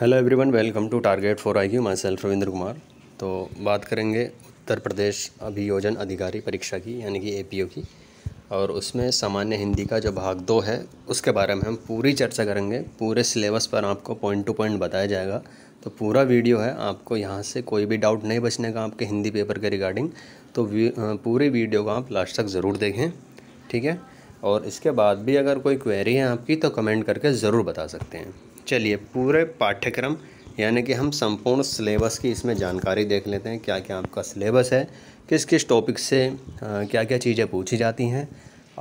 hello everyone welcome to target for I Q myself Ravindra Kumar तो बात करेंगे उत्तर प्रदेश अभियोजन अधिकारी परीक्षा की यानी कि ए की और उसमें सामान्य हिंदी का जो भाग दो है उसके बारे में हम पूरी चर्चा करेंगे पूरे सिलेबस पर आपको पॉइंट टू पॉइंट बताया जाएगा तो पूरा वीडियो है आपको यहाँ से कोई भी डाउट नहीं बचने का आपके हिंदी पेपर के रिगार्डिंग तो पूरे वीडियो को आप लास्ट तक ज़रूर देखें ठीक है और इसके बाद भी अगर कोई क्वेरी है आपकी तो कमेंट करके ज़रूर बता सकते हैं चलिए पूरे पाठ्यक्रम यानी कि हम संपूर्ण सिलेबस की इसमें जानकारी देख लेते हैं क्या क्या आपका सिलेबस है किस किस टॉपिक से क्या क्या चीज़ें पूछी जाती हैं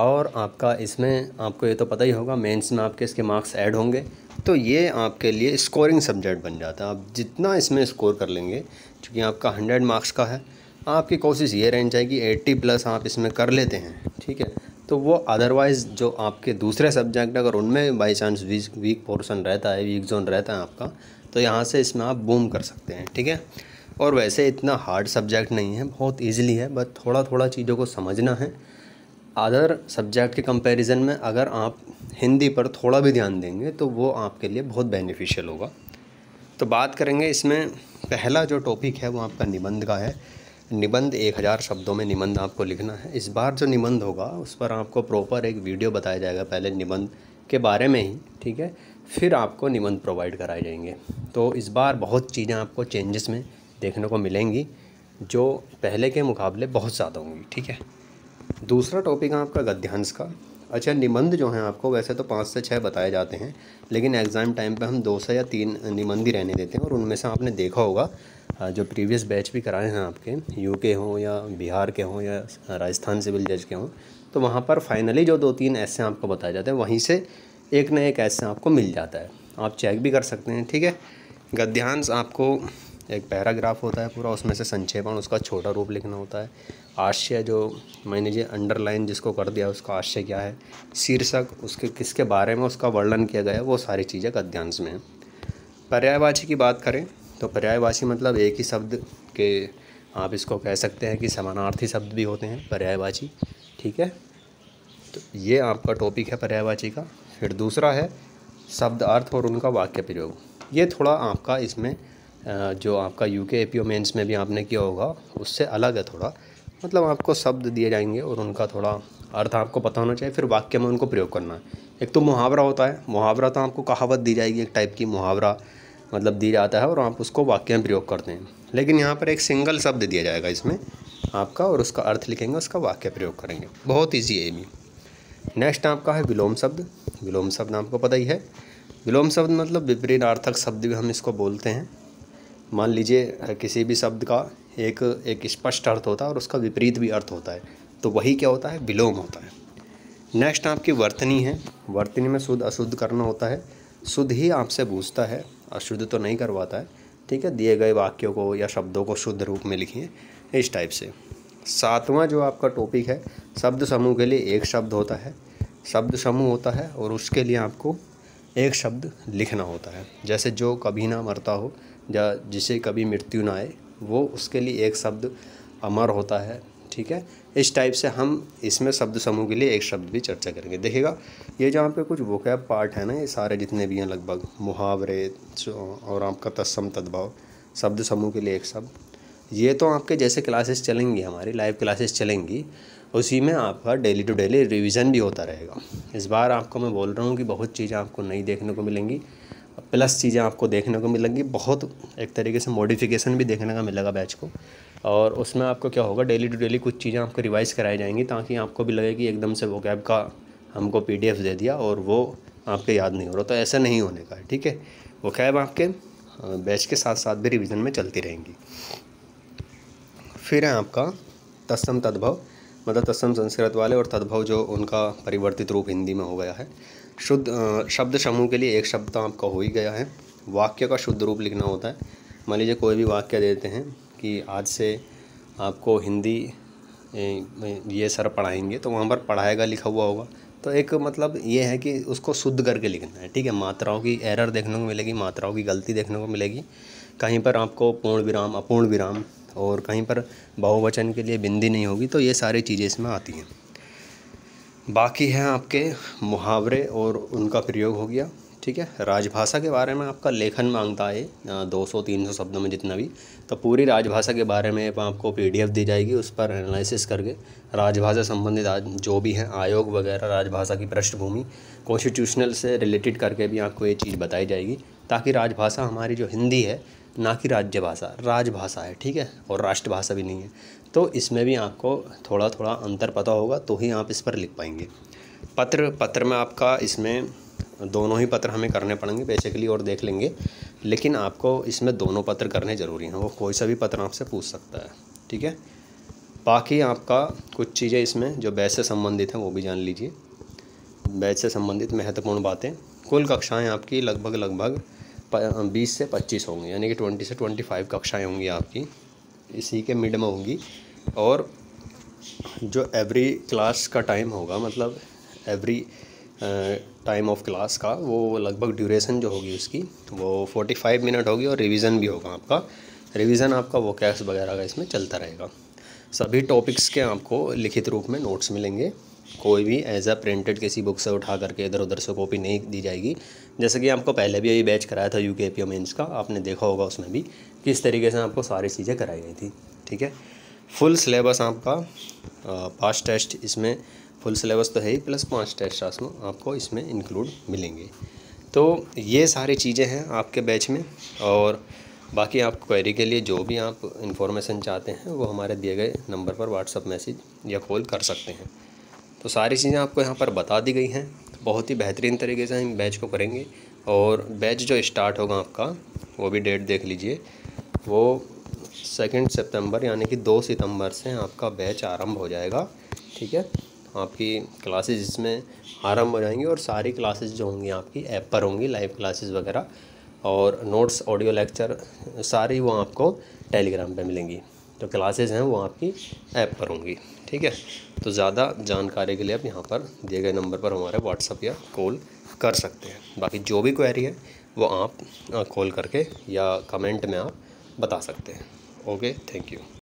और आपका इसमें आपको ये तो पता ही होगा मेंस में आपके इसके मार्क्स ऐड होंगे तो ये आपके लिए स्कोरिंग सब्जेक्ट बन जाता है आप जितना इसमें स्कोर कर लेंगे क्योंकि आपका हंड्रेड मार्क्स का है आपकी कोशिश ये रहनी चाहिए कि एट्टी प्लस आप इसमें कर लेते हैं ठीक है तो वो अदरवाइज़ जो आपके दूसरे सब्जेक्ट अगर उनमें by chance week weak portion रहता है वीक जोन रहता है आपका तो यहाँ से इसमें आप बूम कर सकते हैं ठीक है और वैसे इतना हार्ड सब्जेक्ट नहीं है बहुत ईजिली है बट थोड़ा थोड़ा चीज़ों को समझना है अदर सब्जेक्ट के कंपैरिजन में अगर आप हिंदी पर थोड़ा भी ध्यान देंगे तो वो आपके लिए बहुत बेनिफिशियल होगा तो बात करेंगे इसमें पहला जो टॉपिक है वो आपका निबंध का है निबंध एक हज़ार शब्दों में निबंध आपको लिखना है इस बार जो निबंध होगा उस पर आपको प्रॉपर एक वीडियो बताया जाएगा पहले निबंध के बारे में ही ठीक है फिर आपको निबंध प्रोवाइड कराए जाएंगे तो इस बार बहुत चीज़ें आपको चेंजेस में देखने को मिलेंगी जो पहले के मुकाबले बहुत ज़्यादा होंगी ठीक है दूसरा टॉपिक है आपका गद्यांश का अच्छा निबंध जो हैं आपको वैसे तो पाँच से छः बताए जाते हैं लेकिन एग्ज़ाम टाइम पे हम दो से या तीन निबंध ही रहने देते हैं और उनमें से आपने देखा होगा जो प्रीवियस बैच भी कराए हैं आपके यू के हों या बिहार के हों या राजस्थान सिविल जज के हों तो वहाँ पर फाइनली जो दो तीन ऐसे आपको बताए जाते हैं वहीं से एक ना एक ऐसे आपको मिल जाता है आप चेक भी कर सकते हैं ठीक है गद्यांश आपको एक पैराग्राफ होता है पूरा उसमें से संक्षेपण उसका छोटा रूप लिखना होता है आशय जो मैंने ये अंडरलाइन जिसको कर दिया उसका आशय क्या है शीर्षक उसके किसके बारे में उसका वर्णन किया गया है वो सारी चीज़ें गद्यांश में पर्यायवाची की बात करें तो पर्यायवाची मतलब एक ही शब्द के आप इसको कह सकते हैं कि समानार्थी शब्द भी होते हैं पर्यायवाची ठीक है तो ये आपका टॉपिक है पर्यायवाची का फिर दूसरा है शब्द अर्थ और उनका वाक्य प्रयोग ये थोड़ा आपका इसमें जो आपका यू के ए पी ओ मेन्स में भी आपने किया होगा उससे अलग है थोड़ा मतलब आपको शब्द दिए जाएंगे और उनका थोड़ा अर्थ आपको पता होना चाहिए फिर वाक्य में उनको प्रयोग करना है एक तो मुहावरा होता है मुहावरा तो आपको कहावत दी जाएगी एक टाइप की मुहावरा मतलब दिया जाता है और आप उसको वाक्य में प्रयोग करते हैं लेकिन यहाँ पर एक सिंगल शब्द दिया जाएगा इसमें आपका और उसका अर्थ लिखेंगे उसका वाक्य प्रयोग करेंगे बहुत ईजी है भी नेक्स्ट आपका है विलोम शब्द विलोम शब्द आपको पता ही है विलोम शब्द मतलब विपरीतार्थक शब्द भी हम इसको बोलते हैं मान लीजिए किसी भी शब्द का एक एक स्पष्ट अर्थ होता है और उसका विपरीत भी अर्थ होता है तो वही क्या होता है विलोम होता है नेक्स्ट आपकी वर्तनी है वर्तनी में शुद्ध अशुद्ध करना होता है शुद्ध ही आपसे पूछता है अशुद्ध तो नहीं करवाता है ठीक है दिए गए वाक्यों को या शब्दों को शुद्ध रूप में लिखिए इस टाइप से सातवां जो आपका टॉपिक है शब्द समूह के लिए एक शब्द होता है शब्द समूह होता है और उसके लिए आपको एक शब्द लिखना होता है जैसे जो कभी ना मरता हो या जिसे कभी मृत्यु ना आए वो उसके लिए एक शब्द अमर होता है ठीक है इस टाइप से हम इसमें शब्द समूह के लिए एक शब्द भी चर्चा करेंगे देखिएगा ये जहाँ पे कुछ वोकैब पार्ट है ना ये सारे जितने भी हैं लगभग मुहावरे और आपका तत्सम तद्भाव शब्द समूह के लिए एक शब्द ये तो आपके जैसे क्लासेस चलेंगी हमारी लाइव क्लासेस चलेंगी उसी में आपका डेली टू डेली रिविज़न भी होता रहेगा इस बार आपको मैं बोल रहा हूँ कि बहुत चीज़ें आपको नई देखने को मिलेंगी प्लस चीज़ें आपको देखने को मिलेंगी बहुत एक तरीके से मॉडिफिकेशन भी देखने का मिलेगा बैच को और उसमें आपको क्या होगा डेली टू डेली कुछ चीज़ें आपको रिवाइज़ कराई जाएंगी ताकि आपको भी लगे कि एकदम से वो कैब का हमको पी दे दिया और वो आपके याद नहीं हो रहा तो ऐसा नहीं होने का ठीक है वो कैब आपके बैच के साथ साथ भी रिविज़न में चलती रहेंगी फिर है आपका तस्म तद्भव मतलब तत्सम संस्कृत वाले और तद्भव जो उनका परिवर्तित रूप हिंदी में हो गया है शुद्ध शब्द समूह के लिए एक शब्द तो आपका हो ही गया है वाक्य का शुद्ध रूप लिखना होता है मान लीजिए कोई भी वाक्य देते हैं कि आज से आपको हिंदी ये सर पढ़ाएंगे तो वहाँ पर पढ़ाएगा लिखा हुआ होगा तो एक मतलब ये है कि उसको शुद्ध करके लिखना है ठीक है मात्राओं की एरर देखने को मिलेगी मात्राओं की गलती देखने को मिलेगी कहीं पर आपको पूर्ण विराम अपूर्ण विराम और कहीं पर बहुवचन के लिए बिंदी नहीं होगी तो ये सारी चीज़ें इसमें आती हैं बाकी हैं आपके मुहावरे और उनका प्रयोग हो गया ठीक है राजभाषा के बारे में आपका लेखन मांगता है दो सौ तीन सौ शब्दों में जितना भी तो पूरी राजभाषा के बारे में आपको पीडीएफ दी जाएगी उस पर एनालिसिस करके राजभाषा संबंधित जो भी हैं आयोग वगैरह राजभाषा की पृष्ठभूमि कॉन्स्टिट्यूशनल से रिलेटेड करके भी आपको ये चीज़ बताई जाएगी ताकि राजभाषा हमारी जो हिंदी है ना कि राज्य भाषा राजभाषा है ठीक है और राष्ट्रभाषा भी नहीं है तो इसमें भी आपको थोड़ा थोड़ा अंतर पता होगा तो ही आप इस पर लिख पाएंगे पत्र पत्र में आपका इसमें दोनों ही पत्र हमें करने पड़ेंगे बेसिकली और देख लेंगे लेकिन आपको इसमें दोनों पत्र करने ज़रूरी हैं वो कोई सा भी पत्र आपसे पूछ सकता है ठीक है बाकी आपका कुछ चीज़ें इसमें जो बैच से संबंधित हैं वो भी जान लीजिए बैच से संबंधित महत्वपूर्ण बातें कुल कक्षाएं आपकी लगभग लगभग बीस से पच्चीस होंगी यानी कि ट्वेंटी से ट्वेंटी फाइव कक्षाएँ होंगी आपकी इसी के मिड में होंगी और जो एवरी क्लास का टाइम होगा मतलब एवरी टाइम ऑफ क्लास का वो लगभग ड्यूरेशन जो होगी उसकी वो फोर्टी फाइव मिनट होगी और रिवीजन भी होगा आपका रिवीजन आपका वो कैश वगैरह का इसमें चलता रहेगा सभी टॉपिक्स के आपको लिखित रूप में नोट्स मिलेंगे कोई भी एज अ प्रिंटेड किसी बुक से उठा करके इधर उधर से कॉपी नहीं दी जाएगी जैसे कि आपको पहले भी ये बैच कराया था यू के पी मेन्स का आपने देखा होगा उसमें भी किस तरीके से आपको सारी चीज़ें कराई गई थी ठीक है फुल सिलेबस आपका पाँच टेस्ट इसमें फुल सिलेबस तो है ही प्लस पाँच टेस्ट आपको इसमें इंक्लूड मिलेंगे तो ये सारी चीज़ें हैं आपके बैच में और बाकी आप क्वेरी के लिए जो भी आप इंफॉर्मेशन चाहते हैं वो हमारे दिए गए नंबर पर व्हाट्सअप मैसेज या कॉल कर सकते हैं तो सारी चीज़ें आपको यहाँ पर बता दी गई हैं बहुत ही बेहतरीन तरीके से हम बैच को करेंगे और बैच जो स्टार्ट होगा आपका वो भी डेट देख लीजिए वो सेकेंड सितंबर यानी कि दो सितंबर से आपका बैच आरंभ हो जाएगा ठीक है आपकी क्लासेस इसमें आरंभ हो जाएंगी और सारी क्लासेस जो होंगी आपकी ऐप पर होंगी लाइव क्लासेस वगैरह और नोट्स ऑडियो लेक्चर सारी वो आपको टेलीग्राम पर मिलेंगी जो क्लासेस हैं वो आपकी ऐप पर होंगी ठीक है तो ज़्यादा जानकारी के लिए आप यहाँ पर दिए गए नंबर पर हमारे व्हाट्सअप या कॉल कर सकते हैं बाकी जो भी क्वेरी है वो आप कॉल करके या कमेंट में आप बता सकते हैं ओके थैंक यू